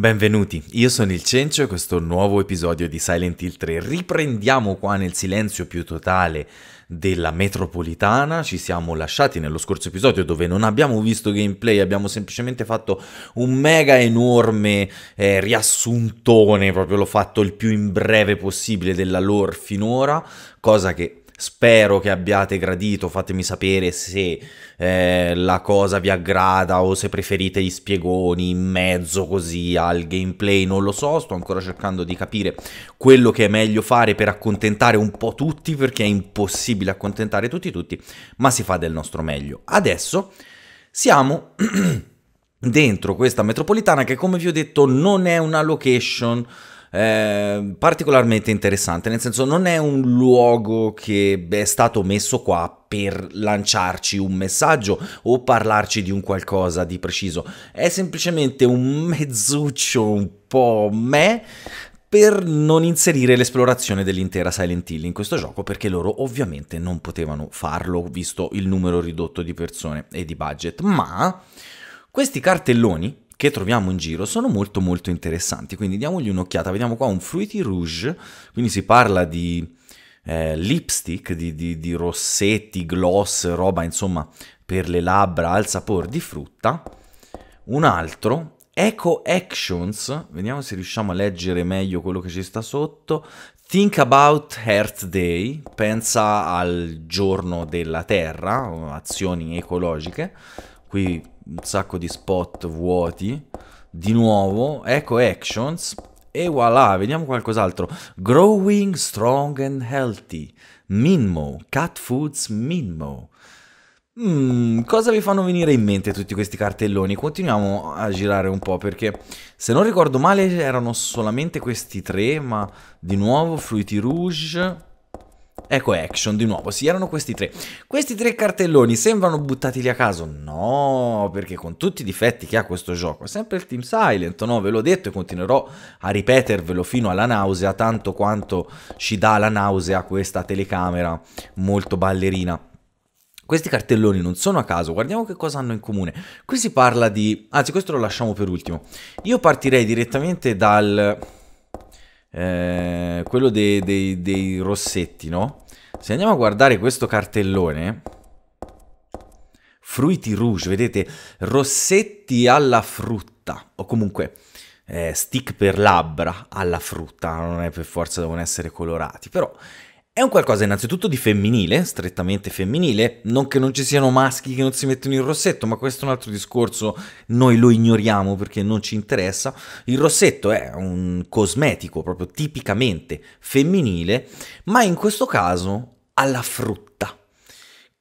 Benvenuti, io sono il Cencio e questo nuovo episodio di Silent Hill 3. Riprendiamo qua nel silenzio più totale della metropolitana, ci siamo lasciati nello scorso episodio dove non abbiamo visto gameplay, abbiamo semplicemente fatto un mega enorme eh, riassuntone, proprio l'ho fatto il più in breve possibile della lore finora, cosa che Spero che abbiate gradito, fatemi sapere se eh, la cosa vi aggrada o se preferite gli spiegoni in mezzo così al gameplay, non lo so, sto ancora cercando di capire quello che è meglio fare per accontentare un po' tutti perché è impossibile accontentare tutti tutti, ma si fa del nostro meglio. Adesso siamo dentro questa metropolitana che come vi ho detto non è una location eh, particolarmente interessante, nel senso non è un luogo che è stato messo qua per lanciarci un messaggio o parlarci di un qualcosa di preciso, è semplicemente un mezzuccio un po' me per non inserire l'esplorazione dell'intera Silent Hill in questo gioco perché loro ovviamente non potevano farlo visto il numero ridotto di persone e di budget, ma questi cartelloni che troviamo in giro sono molto molto interessanti, quindi diamogli un'occhiata. Vediamo qua un Fruity Rouge, quindi si parla di eh, lipstick, di, di, di rossetti, gloss, roba insomma per le labbra al sapore di frutta. Un altro Eco Actions, vediamo se riusciamo a leggere meglio quello che ci sta sotto. Think about Earth Day, pensa al giorno della terra, azioni ecologiche. Qui un sacco di spot vuoti. Di nuovo, ecco Actions. E voilà, vediamo qualcos'altro. Growing Strong and Healthy. Minmo. Cat Foods Minmo. Mm, cosa vi fanno venire in mente tutti questi cartelloni? Continuiamo a girare un po' perché se non ricordo male erano solamente questi tre, ma di nuovo Fruity Rouge, Ecco action di nuovo, sì, erano questi tre. Questi tre cartelloni sembrano buttati lì a caso? No, perché con tutti i difetti che ha questo gioco, è sempre il Team Silent, no? Ve l'ho detto e continuerò a ripetervelo fino alla nausea, tanto quanto ci dà la nausea questa telecamera molto ballerina. Questi cartelloni non sono a caso, guardiamo che cosa hanno in comune. Qui si parla di... anzi questo lo lasciamo per ultimo. Io partirei direttamente dal eh, quello dei, dei, dei rossetti, no? Se andiamo a guardare questo cartellone, fruiti rouge, vedete, rossetti alla frutta, o comunque eh, stick per labbra alla frutta, non è per forza devono essere colorati, però è un qualcosa innanzitutto di femminile, strettamente femminile, non che non ci siano maschi che non si mettono il rossetto, ma questo è un altro discorso, noi lo ignoriamo perché non ci interessa. Il rossetto è un cosmetico proprio tipicamente femminile, ma in questo caso alla frutta.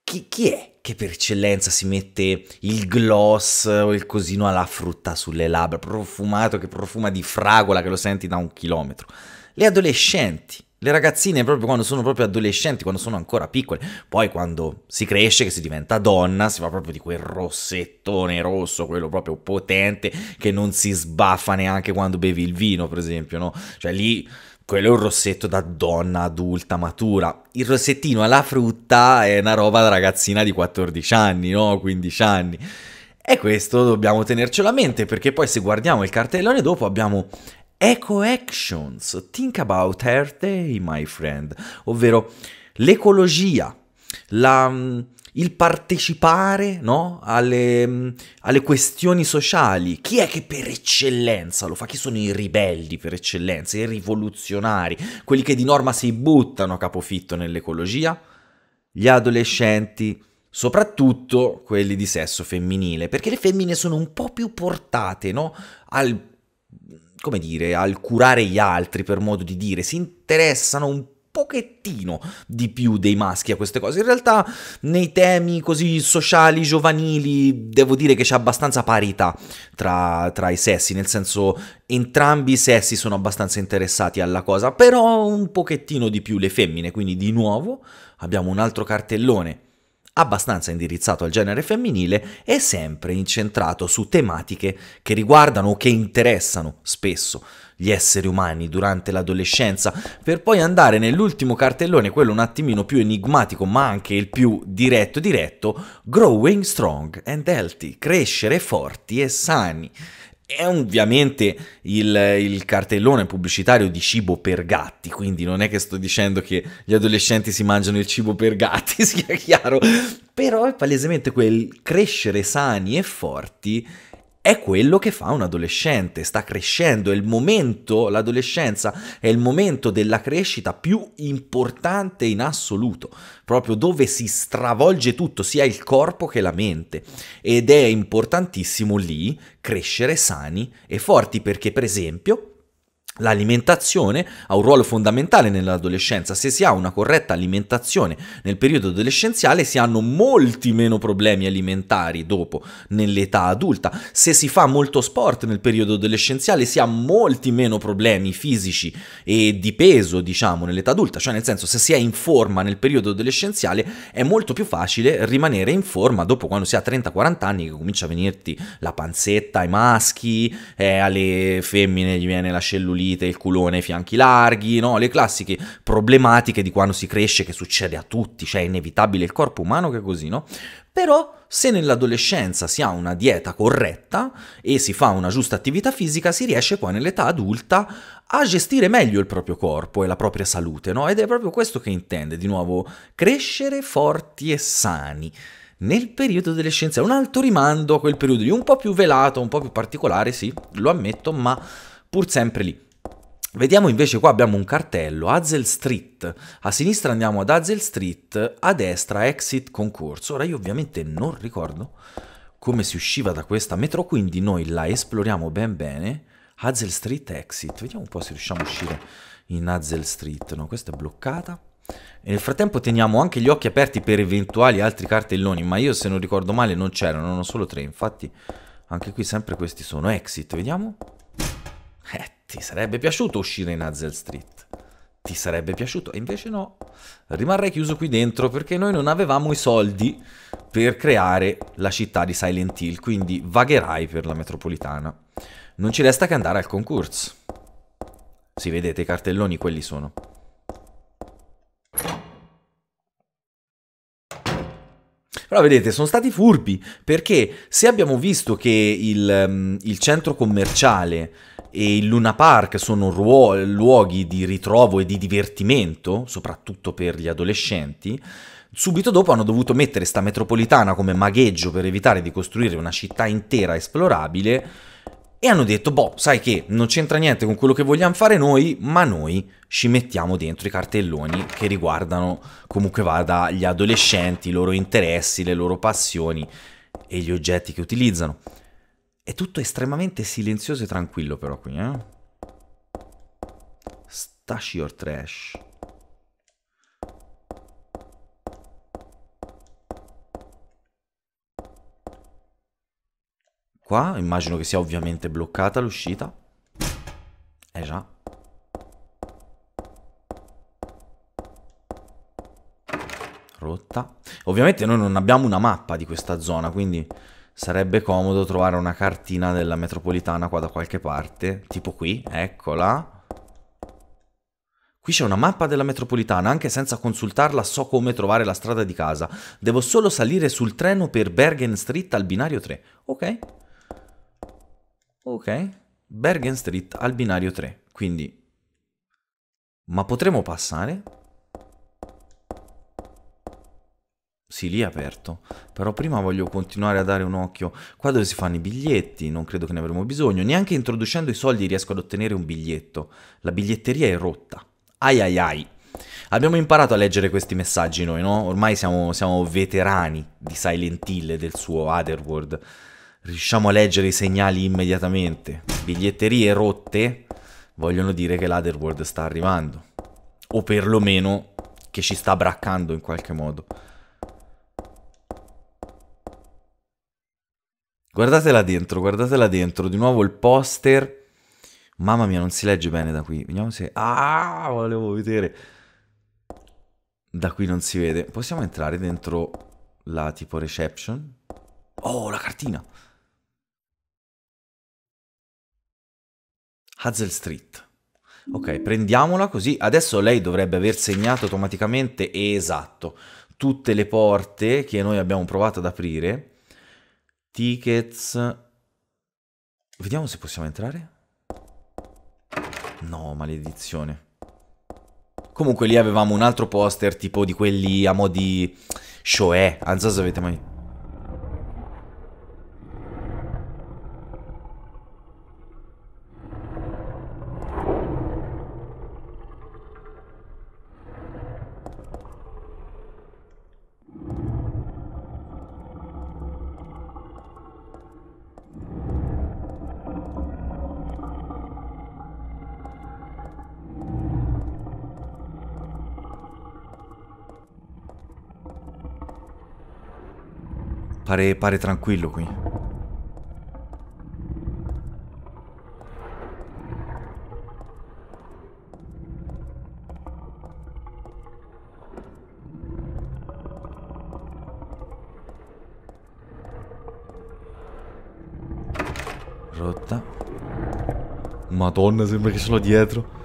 Chi, chi è che per eccellenza si mette il gloss o il cosino alla frutta sulle labbra, profumato che profuma di fragola che lo senti da un chilometro? Le adolescenti le ragazzine proprio quando sono proprio adolescenti, quando sono ancora piccole, poi quando si cresce, che si diventa donna, si fa proprio di quel rossettone rosso, quello proprio potente, che non si sbaffa neanche quando bevi il vino, per esempio, no? Cioè lì quello è un rossetto da donna adulta matura. Il rossettino alla frutta è una roba da ragazzina di 14 anni, no? 15 anni. E questo dobbiamo tenercelo a mente perché poi se guardiamo il cartellone dopo abbiamo Eco Actions, Think About Earth Day, my friend, ovvero l'ecologia, la, mm, il partecipare no, alle, mm, alle, questioni sociali. Chi è che per eccellenza lo fa? Chi sono i ribelli per eccellenza, i rivoluzionari, quelli che di norma si buttano a capofitto nell'ecologia? Gli adolescenti, soprattutto quelli di sesso femminile, perché le femmine sono un po' più portate no, al come dire, al curare gli altri, per modo di dire, si interessano un pochettino di più dei maschi a queste cose. In realtà nei temi così sociali, giovanili, devo dire che c'è abbastanza parità tra, tra, i sessi, nel senso entrambi i sessi sono abbastanza interessati alla cosa, però un pochettino di più le femmine, quindi di nuovo abbiamo un altro cartellone abbastanza indirizzato al genere femminile e sempre incentrato su tematiche che riguardano o che interessano spesso gli esseri umani durante l'adolescenza, per poi andare nell'ultimo cartellone, quello un attimino più enigmatico ma anche il più diretto diretto, Growing Strong and Healthy, crescere forti e sani. È ovviamente il, il, cartellone pubblicitario di cibo per gatti, quindi non è che sto dicendo che gli adolescenti si mangiano il cibo per gatti, sia chiaro, però è palesemente quel crescere sani e forti è quello che fa un adolescente, sta crescendo, è il momento, l'adolescenza è il momento della crescita più importante in assoluto, proprio dove si stravolge tutto, sia il corpo che la mente ed è importantissimo lì crescere sani e forti perché per esempio L'alimentazione ha un ruolo fondamentale nell'adolescenza, se si ha una corretta alimentazione nel periodo adolescenziale si hanno molti meno problemi alimentari dopo nell'età adulta, se si fa molto sport nel periodo adolescenziale si ha molti meno problemi fisici e di peso diciamo nell'età adulta, cioè nel senso se si è in forma nel periodo adolescenziale è molto più facile rimanere in forma dopo quando si ha 30-40 anni che comincia a venirti la panzetta ai maschi, eh, alle femmine gli viene la cellulite appuntite, il culone ai fianchi larghi, no? Le classiche problematiche di quando si cresce che succede a tutti, cioè è inevitabile il corpo umano che è così, no? Però se nell'adolescenza si ha una dieta corretta e si fa una giusta attività fisica, si riesce poi nell'età adulta a gestire meglio il proprio corpo e la propria salute, no? Ed è proprio questo che intende, di nuovo, crescere forti e sani nel periodo delle scienze. Un altro rimando a quel periodo lì, un po' più velato, un po' più particolare, sì, lo ammetto, ma pur sempre lì. Vediamo invece qua abbiamo un cartello, Hazel Street, a sinistra andiamo ad Hazel Street, a destra Exit Concorso. Ora io ovviamente non ricordo come si usciva da questa metro, quindi noi la esploriamo ben bene. Hazel Street Exit, vediamo un po' se riusciamo a uscire in Hazel Street, no questa è bloccata. E nel frattempo teniamo anche gli occhi aperti per eventuali altri cartelloni, ma io se non ricordo male non c'erano, erano solo tre, infatti anche qui sempre questi sono Exit, vediamo. Ti sarebbe piaciuto uscire in Hazel Street? Ti sarebbe piaciuto? E invece no. Rimarrei chiuso qui dentro perché noi non avevamo i soldi per creare la città di Silent Hill, quindi vagherai per la metropolitana. Non ci resta che andare al concorso. Si vedete i cartelloni, quelli sono. Però vedete, sono stati furbi perché se abbiamo visto che il, um, il centro commerciale e il Luna Park sono luoghi di ritrovo e di divertimento, soprattutto per gli adolescenti, Subito dopo hanno dovuto mettere sta metropolitana come magheggio per evitare di costruire una città intera esplorabile e hanno detto, boh, sai che non c'entra niente con quello che vogliamo fare noi, ma noi ci mettiamo dentro i cartelloni che riguardano comunque vada gli adolescenti, i loro interessi, le loro passioni e gli oggetti che utilizzano. È tutto estremamente silenzioso e tranquillo però qui, eh? Stash your trash. Qua immagino che sia ovviamente bloccata l'uscita. Eh già. Rotta. Ovviamente noi non abbiamo una mappa di questa zona, quindi sarebbe comodo trovare una cartina della metropolitana qua da qualche parte. Tipo qui, eccola. Qui c'è una mappa della metropolitana, anche senza consultarla so come trovare la strada di casa. Devo solo salire sul treno per Bergen Street al binario 3. Ok. Ok. Bergen Street al binario 3. Quindi... Ma potremo passare? Sì, lì è aperto. Però prima voglio continuare a dare un occhio. Qua dove si fanno i biglietti, non credo che ne avremo bisogno. Neanche introducendo i soldi riesco ad ottenere un biglietto. La biglietteria è rotta. Ai ai ai. Abbiamo imparato a leggere questi messaggi noi, no? Ormai siamo, siamo veterani di Silent Hill e del suo Otherworld riusciamo a leggere i segnali immediatamente. Biglietterie rotte vogliono dire che l'Otherworld sta arrivando. O perlomeno che ci sta braccando in qualche modo. Guardatela dentro, guardatela dentro. Di nuovo il poster. Mamma mia, non si legge bene da qui. Vediamo se... Ah, volevo vedere. Da qui non si vede. Possiamo entrare dentro la tipo reception? Oh, la cartina. Hazel Street. Ok, prendiamola così. Adesso lei dovrebbe aver segnato automaticamente, esatto, tutte le porte che noi abbiamo provato ad aprire. Tickets. Vediamo se possiamo entrare. No, maledizione. Comunque lì avevamo un altro poster tipo di quelli a mo' di show, eh. se avete mai... Pare, pare tranquillo qui. Rotta. Madonna, sembra che sono dietro.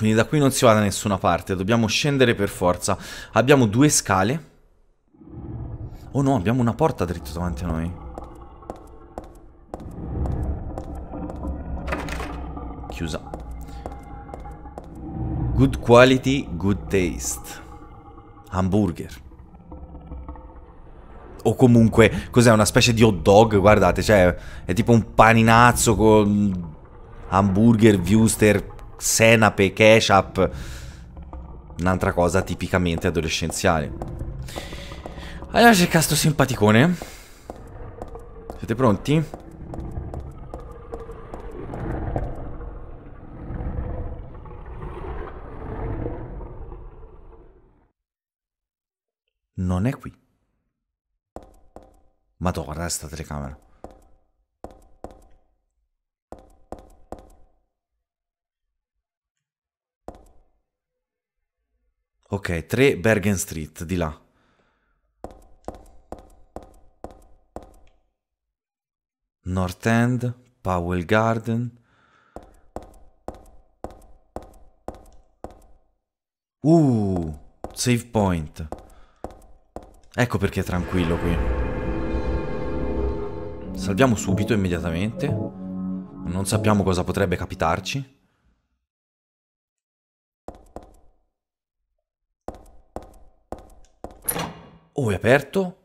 Quindi da qui non si va da nessuna parte, dobbiamo scendere per forza. Abbiamo due scale. Oh no, abbiamo una porta dritto davanti a noi. Chiusa. Good quality, good taste. Hamburger. O comunque, cos'è? Una specie di hot dog, guardate, cioè, è tipo un paninazzo con hamburger, wuster, senape, ketchup, un'altra cosa tipicamente adolescenziale. Allora c'è il sto simpaticone. Siete pronti? Non è qui. Madonna, sta telecamera. Ok, 3 Bergen Street, di là. North End, Powell Garden. Uh, save point. Ecco perché è tranquillo qui. Salviamo subito, immediatamente. Non sappiamo cosa potrebbe capitarci. Oh, è aperto?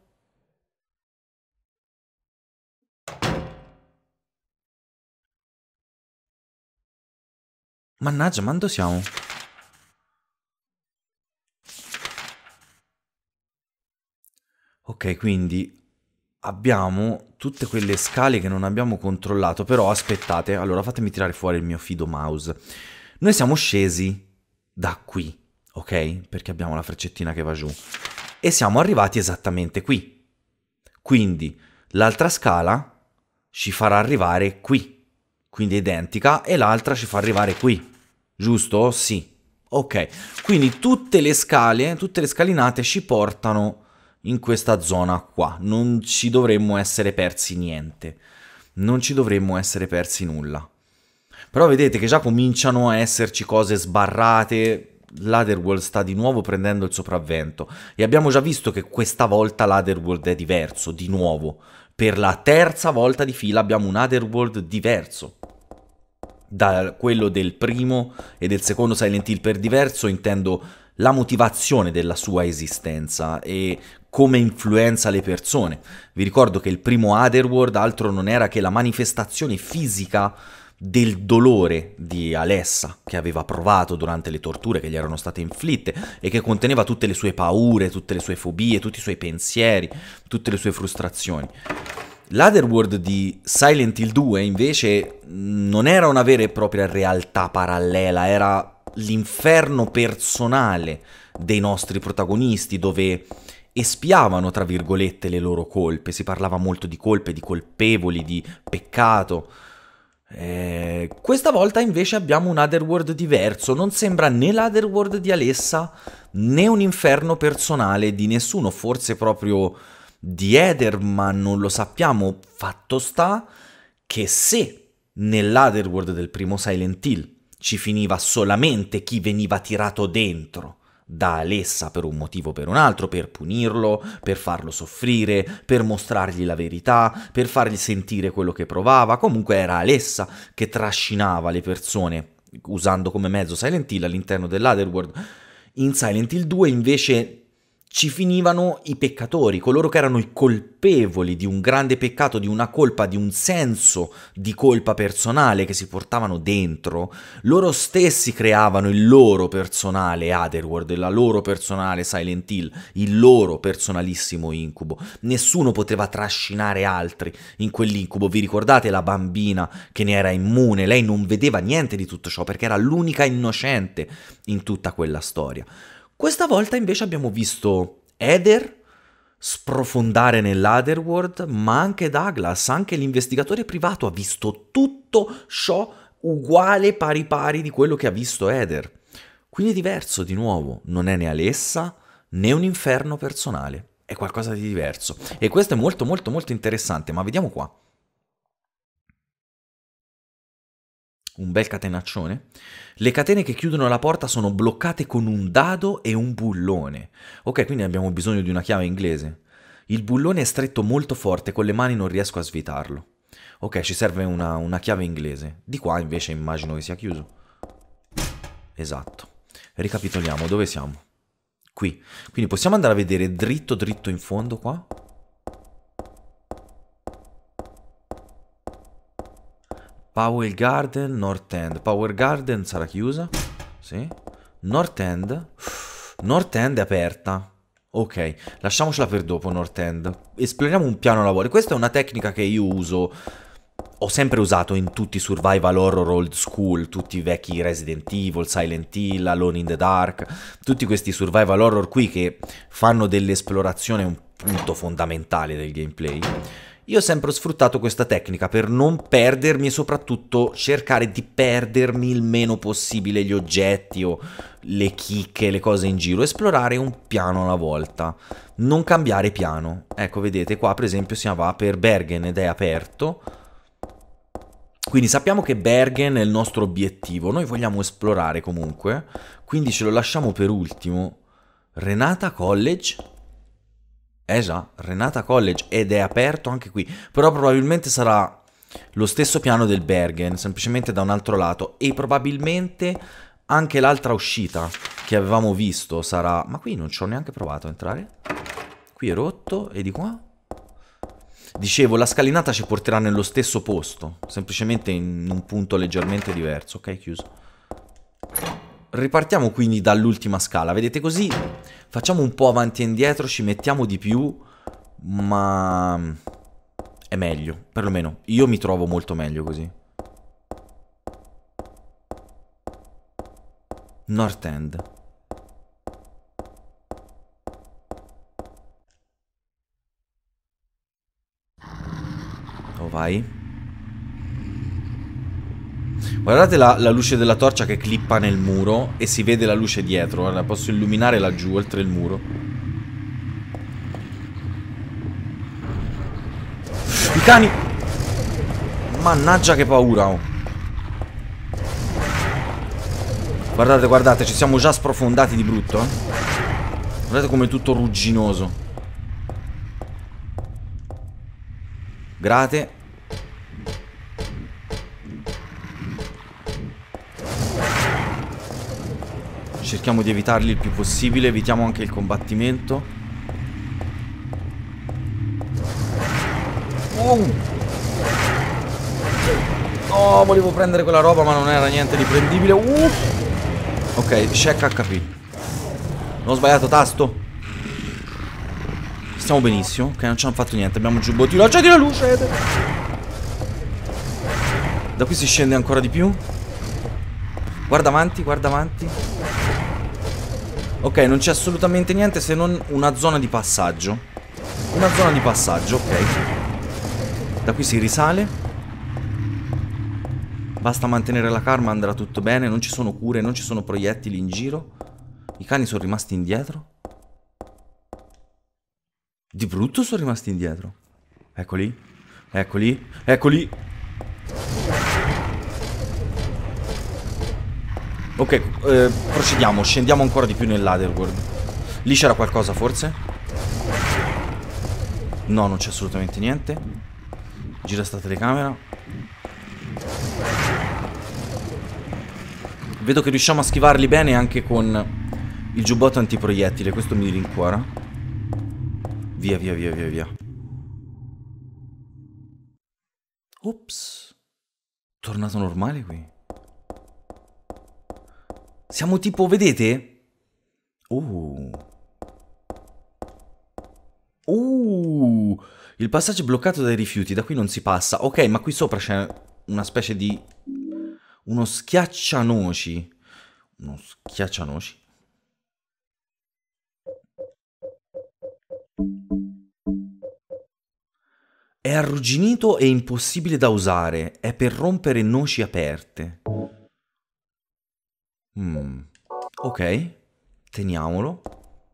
Mannaggia, ma dove siamo? Ok, quindi abbiamo tutte quelle scale che non abbiamo controllato, però aspettate, allora fatemi tirare fuori il mio fido mouse. Noi siamo scesi da qui, ok? Perché abbiamo la freccettina che va giù e siamo arrivati esattamente qui. Quindi l'altra scala ci farà arrivare qui, quindi identica, e l'altra ci fa arrivare qui, giusto? Sì. Ok, quindi tutte le scale, tutte le scalinate ci portano in questa zona qua, non ci dovremmo essere persi niente, non ci dovremmo essere persi nulla. Però vedete che già cominciano a esserci cose sbarrate, l'Otherworld sta di nuovo prendendo il sopravvento e abbiamo già visto che questa volta l'Otherworld è diverso, di nuovo. Per la terza volta di fila abbiamo un Otherworld diverso. Da quello del primo e del secondo Silent Hill per diverso intendo la motivazione della sua esistenza e come influenza le persone. Vi ricordo che il primo Otherworld altro non era che la manifestazione fisica del dolore di Alessa che aveva provato durante le torture che gli erano state inflitte e che conteneva tutte le sue paure, tutte le sue fobie, tutti i suoi pensieri, tutte le sue frustrazioni. L'Otherworld di Silent Hill 2 invece non era una vera e propria realtà parallela, era l'inferno personale dei nostri protagonisti dove espiavano, tra virgolette, le loro colpe. Si parlava molto di colpe, di colpevoli, di peccato eh, questa volta invece abbiamo un Otherworld diverso, non sembra né l'Otherworld di Alessa né un inferno personale di nessuno, forse proprio di Eder, ma non lo sappiamo. Fatto sta che se nell'Otherworld del primo Silent Hill ci finiva solamente chi veniva tirato dentro da Alessa per un motivo o per un altro, per punirlo, per farlo soffrire, per mostrargli la verità, per fargli sentire quello che provava. Comunque era Alessa che trascinava le persone usando come mezzo Silent Hill all'interno dell'Otherworld. In Silent Hill 2 invece ci finivano i peccatori, coloro che erano i colpevoli di un grande peccato, di una colpa, di un senso di colpa personale che si portavano dentro, loro stessi creavano il loro personale Otherworld, la loro personale Silent Hill, il loro personalissimo incubo. Nessuno poteva trascinare altri in quell'incubo. Vi ricordate la bambina che ne era immune? Lei non vedeva niente di tutto ciò perché era l'unica innocente in tutta quella storia. Questa volta invece abbiamo visto Eder sprofondare nell'Otherworld, ma anche Douglas, anche l'investigatore privato ha visto tutto ciò uguale pari pari di quello che ha visto Eder. Quindi è diverso di nuovo, non è né Alessa né un inferno personale, è qualcosa di diverso. E questo è molto molto molto interessante, ma vediamo qua. un bel catenaccione. Le catene che chiudono la porta sono bloccate con un dado e un bullone. Ok, quindi abbiamo bisogno di una chiave inglese. Il bullone è stretto molto forte, con le mani non riesco a svitarlo. Ok, ci serve una, una chiave inglese. Di qua invece immagino che sia chiuso. Esatto. Ricapitoliamo, dove siamo? Qui. Quindi possiamo andare a vedere dritto dritto in fondo qua? Power Garden, North End. Power Garden sarà chiusa. Sì. North End. North End è aperta. Ok, lasciamocela per dopo North End. Esploriamo un piano lavoro. Questa è una tecnica che io uso... Ho sempre usato in tutti i survival horror old school, tutti i vecchi Resident Evil, Silent Hill, Alone in the Dark, tutti questi survival horror qui che fanno dell'esplorazione un punto fondamentale del gameplay. Io ho sempre sfruttato questa tecnica per non perdermi e soprattutto cercare di perdermi il meno possibile gli oggetti o le chicche, le cose in giro, esplorare un piano alla volta, non cambiare piano. Ecco, vedete qua per esempio si va per Bergen ed è aperto. Quindi sappiamo che Bergen è il nostro obiettivo, noi vogliamo esplorare comunque, quindi ce lo lasciamo per ultimo. Renata College eh Renata College ed è aperto anche qui, però probabilmente sarà lo stesso piano del Bergen, semplicemente da un altro lato e probabilmente anche l'altra uscita che avevamo visto sarà... Ma qui non ci ho neanche provato a entrare. Qui è rotto e di qua? Dicevo, la scalinata ci porterà nello stesso posto, semplicemente in un punto leggermente diverso. Ok, chiuso. Ripartiamo quindi dall'ultima scala, vedete così facciamo un po' avanti e indietro, ci mettiamo di più, ma è meglio, perlomeno io mi trovo molto meglio così. North End. Oh vai. Guardate la, la, luce della torcia che clippa nel muro e si vede la luce dietro. La posso illuminare laggiù, oltre il muro. I cani! Mannaggia che paura, oh. Guardate, guardate, ci siamo già sprofondati di brutto, eh. Guardate come è tutto rugginoso. Grate. cerchiamo di evitarli il più possibile, evitiamo anche il combattimento. Wow! Oh! oh, volevo prendere quella roba ma non era niente di prendibile. Uh! Ok, check HP. Non ho sbagliato tasto. Stiamo benissimo. Ok, non ci hanno fatto niente. Abbiamo giubbottino. Accendi la luce! Da qui si scende ancora di più. Guarda avanti, guarda avanti. Ok, non c'è assolutamente niente se non una zona di passaggio. Una zona di passaggio, ok. Da qui si risale. Basta mantenere la karma, andrà tutto bene. Non ci sono cure, non ci sono proiettili in giro. I cani sono rimasti indietro. Di brutto sono rimasti indietro. Eccoli. Eccoli. Eccoli. Ok, eh, procediamo, scendiamo ancora di più nell'Aderworld. Lì c'era qualcosa forse? No, non c'è assolutamente niente. Gira sta telecamera. Vedo che riusciamo a schivarli bene anche con il giubbotto antiproiettile, questo mi rincuora. Via, via, via, via, via. Ops. Tornato normale qui. Siamo tipo, vedete? Oh. Uh. Il passaggio è bloccato dai rifiuti, da qui non si passa. Ok, ma qui sopra c'è una specie di... Uno schiaccianoci. Uno schiaccianoci. È arrugginito e impossibile da usare. È per rompere noci aperte. Mm. Ok, teniamolo.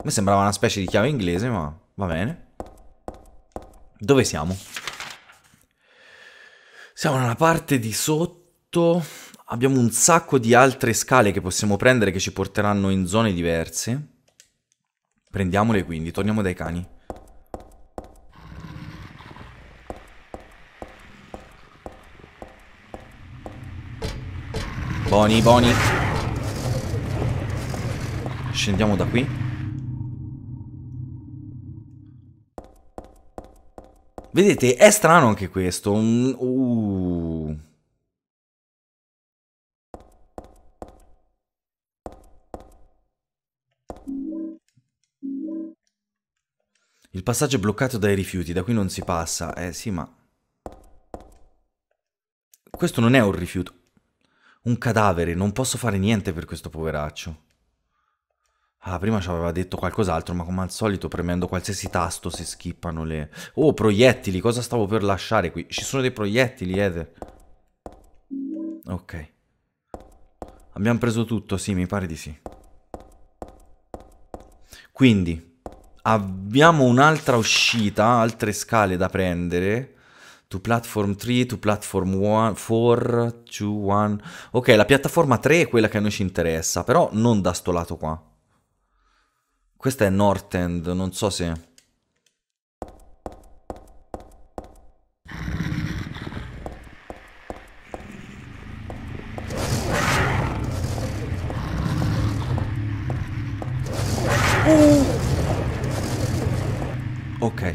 Mi sembrava una specie di chiave inglese, ma va bene. Dove siamo? Siamo nella parte di sotto. Abbiamo un sacco di altre scale che possiamo prendere che ci porteranno in zone diverse. Prendiamole quindi, torniamo dai cani. Boni, boni. Scendiamo da qui. Vedete, è strano anche questo. Uh. Il passaggio è bloccato dai rifiuti, da qui non si passa. Eh sì, ma... Questo non è un rifiuto. Un cadavere, non posso fare niente per questo poveraccio. Ah, prima ci aveva detto qualcos'altro, ma come al solito premendo qualsiasi tasto si schippano le... Oh, proiettili, cosa stavo per lasciare qui? Ci sono dei proiettili, Eder. Ok. Abbiamo preso tutto, sì, mi pare di sì. Quindi, abbiamo un'altra uscita, altre scale da prendere. To platform 3, to platform 1, 4, 2, 1... Ok, la piattaforma 3 è quella che a noi ci interessa, però non da sto lato qua. Questa è North End, non so se... Ok.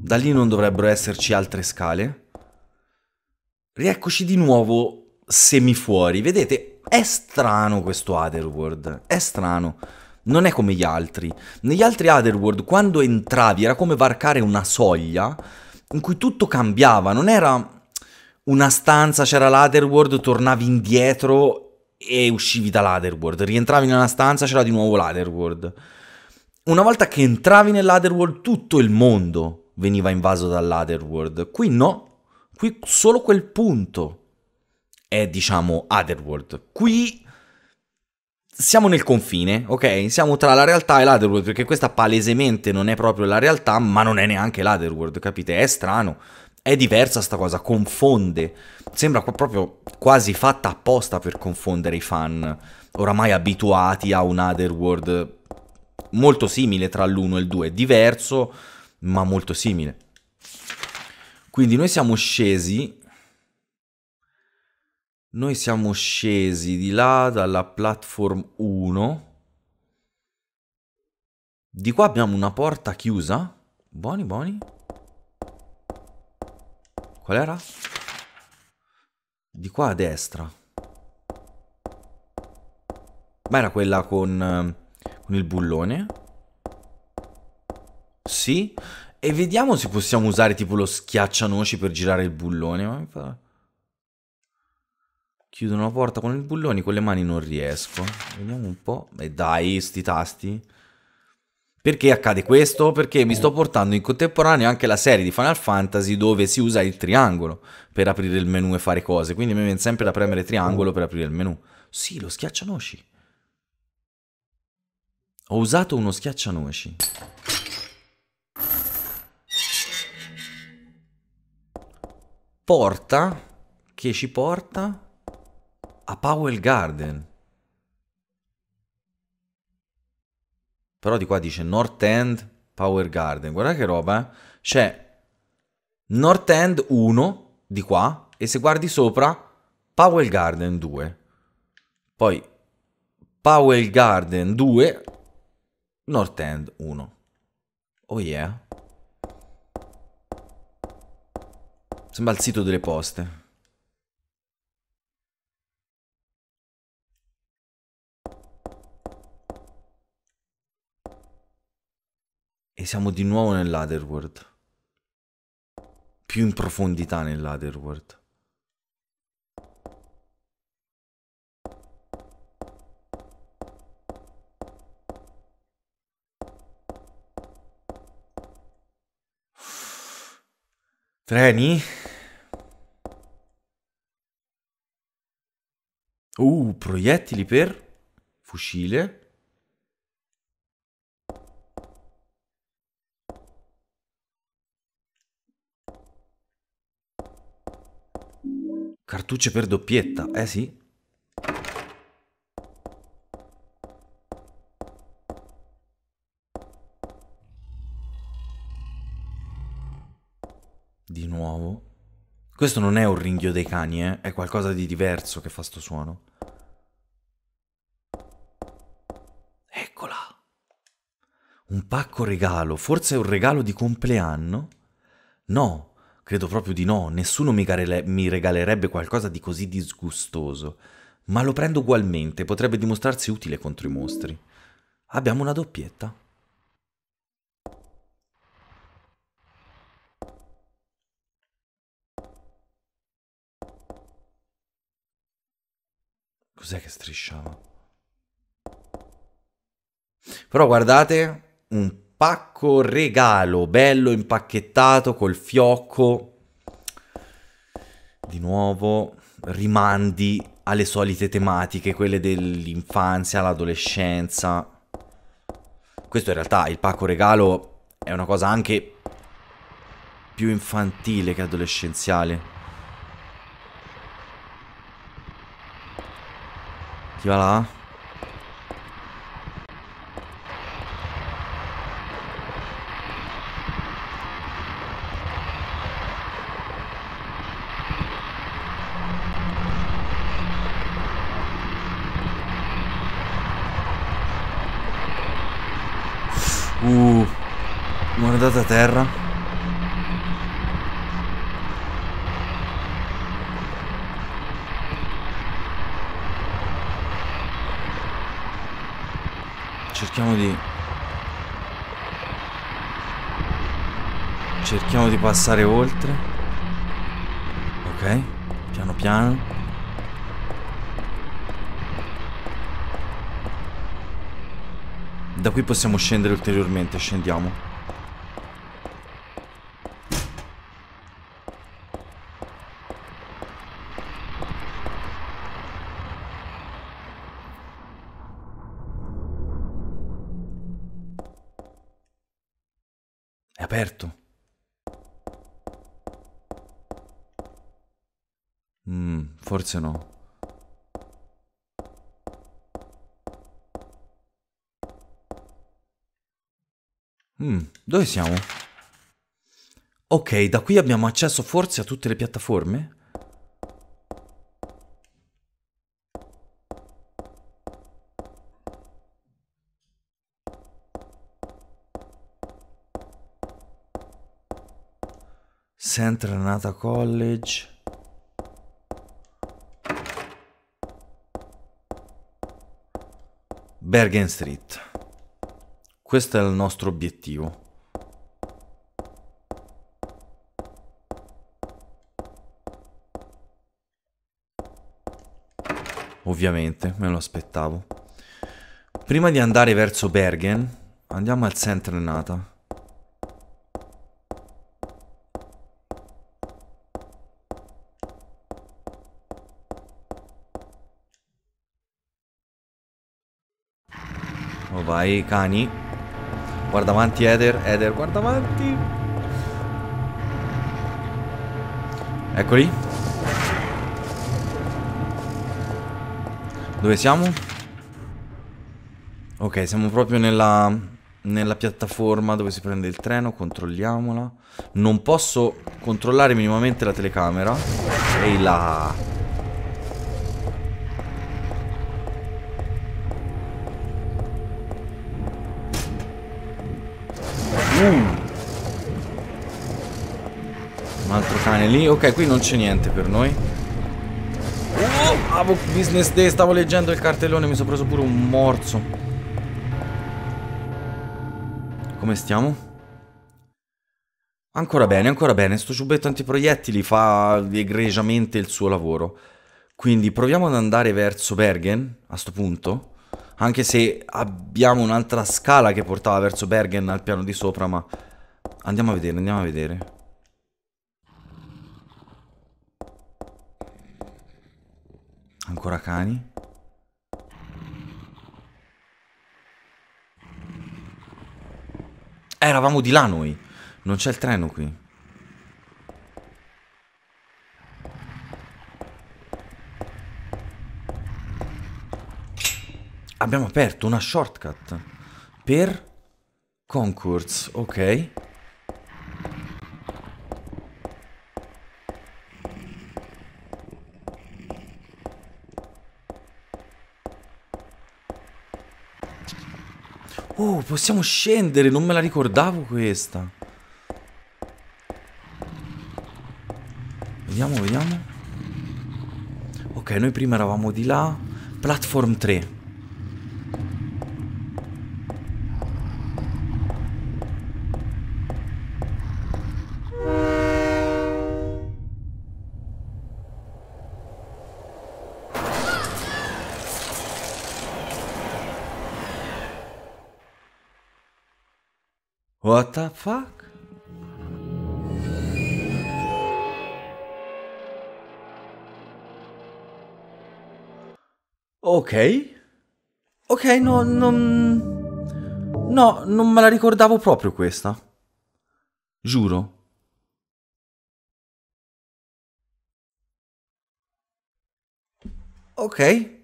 Da lì non dovrebbero esserci altre scale. Rieccoci di nuovo semi fuori. Vedete, è strano questo Otherworld, è strano. Non è come gli altri. Negli altri Otherworld, quando entravi, era come varcare una soglia in cui tutto cambiava. Non era una stanza, c'era l'Otherworld, tornavi indietro e uscivi dall'Otherworld. Rientravi in una stanza, c'era di nuovo l'Otherworld. Una volta che entravi nell'Otherworld, tutto il mondo veniva invaso dall'Otherworld. Qui no, qui solo quel punto è diciamo Otherworld. Qui siamo nel confine, ok? Siamo tra la realtà e l'Otherworld, perché questa palesemente non è proprio la realtà, ma non è neanche l'Otherworld, capite? È strano, è diversa sta cosa, confonde. Sembra proprio quasi fatta apposta per confondere i fan, oramai abituati a un Otherworld molto simile tra l'1 e il 2, diverso, ma molto simile. Quindi noi siamo scesi noi siamo scesi di là dalla platform 1. Di qua abbiamo una porta chiusa. Buoni, buoni. Qual era? Di qua a destra. Ma era quella con, eh, con il bullone. Sì. E vediamo se possiamo usare tipo lo schiaccianoci per girare il bullone. Ma mi fa... Chiudo una porta con i bulloni, con le mani non riesco. Vediamo un po'. E dai, sti tasti. Perché accade questo? Perché mi sto portando in contemporanea anche la serie di Final Fantasy dove si usa il triangolo per aprire il menu e fare cose. Quindi mi viene sempre da premere triangolo per aprire il menu. Sì, lo schiaccianoci. Ho usato uno schiaccianoci. Porta. Che ci porta? a Powell Garden. Però di qua dice North End Power Garden. Guarda che roba, eh? C'è North End 1 di qua e se guardi sopra Powell Garden 2. Poi Powell Garden 2, North End 1. Oh yeah. Sembra il sito delle poste. E siamo di nuovo nell'Otherworld. Più in profondità nell'Otherworld. Treni? Uh, proiettili per fucile. Cartucce per doppietta, eh sì. Di nuovo. Questo non è un ringhio dei cani, eh? È qualcosa di diverso che fa sto suono. Eccola. Un pacco regalo. Forse è un regalo di compleanno? No, Credo proprio di no, nessuno mi, mi regalerebbe qualcosa di così disgustoso. Ma lo prendo ugualmente, potrebbe dimostrarsi utile contro i mostri. Abbiamo una doppietta. Cos'è che strisciava? Però guardate, un pacco regalo, bello impacchettato col fiocco. Di nuovo rimandi alle solite tematiche, quelle dell'infanzia, l'adolescenza. Questo in realtà il pacco regalo è una cosa anche più infantile che adolescenziale. Chi va là? andate a terra. Cerchiamo di... Cerchiamo di passare oltre. Ok, piano piano. Da qui possiamo scendere ulteriormente, scendiamo. Forse no. Mm, dove siamo? Ok, da qui abbiamo accesso forse a tutte le piattaforme? Central Nata College Bergen Street. Questo è il nostro obiettivo. Ovviamente, me lo aspettavo. Prima di andare verso Bergen, andiamo al Sentrenata. Vai, cani. Guarda avanti, Eder. Eder, guarda avanti. Eccoli. Dove siamo? Ok, siamo proprio nella, nella piattaforma dove si prende il treno. Controlliamola. Non posso controllare minimamente la telecamera. Ehi là. Mm. Un altro cane lì. Ok, qui non c'è niente per noi. Oh, business day, stavo leggendo il cartellone, mi sono preso pure un morso. Come stiamo? Ancora bene, ancora bene. Sto ciubetto antiproiettili fa egregiamente il suo lavoro. Quindi proviamo ad andare verso Bergen, a sto punto. Anche se abbiamo un'altra scala che portava verso Bergen al piano di sopra, ma... Andiamo a vedere, andiamo a vedere. Ancora cani. eravamo di là noi. Non c'è il treno qui. abbiamo aperto una shortcut per concourse, ok. Oh, possiamo scendere, non me la ricordavo questa. Vediamo, vediamo. Ok, noi prima eravamo di là. Platform 3. What the fuck? Ok. Ok, no, non... No, non me la ricordavo proprio questa. Giuro. Ok.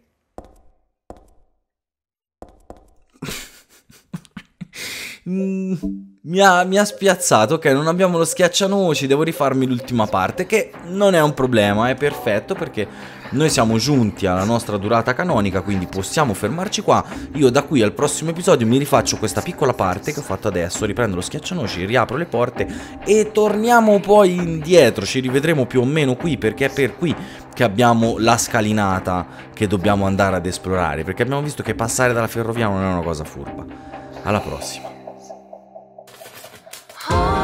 mm mi ha, mi ha, spiazzato, ok, non abbiamo lo schiaccianoci, devo rifarmi l'ultima parte, che non è un problema, è perfetto perché noi siamo giunti alla nostra durata canonica, quindi possiamo fermarci qua. Io da qui al prossimo episodio mi rifaccio questa piccola parte che ho fatto adesso, riprendo lo schiaccianoci, riapro le porte e torniamo poi indietro, ci rivedremo più o meno qui perché è per qui che abbiamo la scalinata che dobbiamo andare ad esplorare, perché abbiamo visto che passare dalla ferrovia non è una cosa furba. Alla prossima. home. Oh.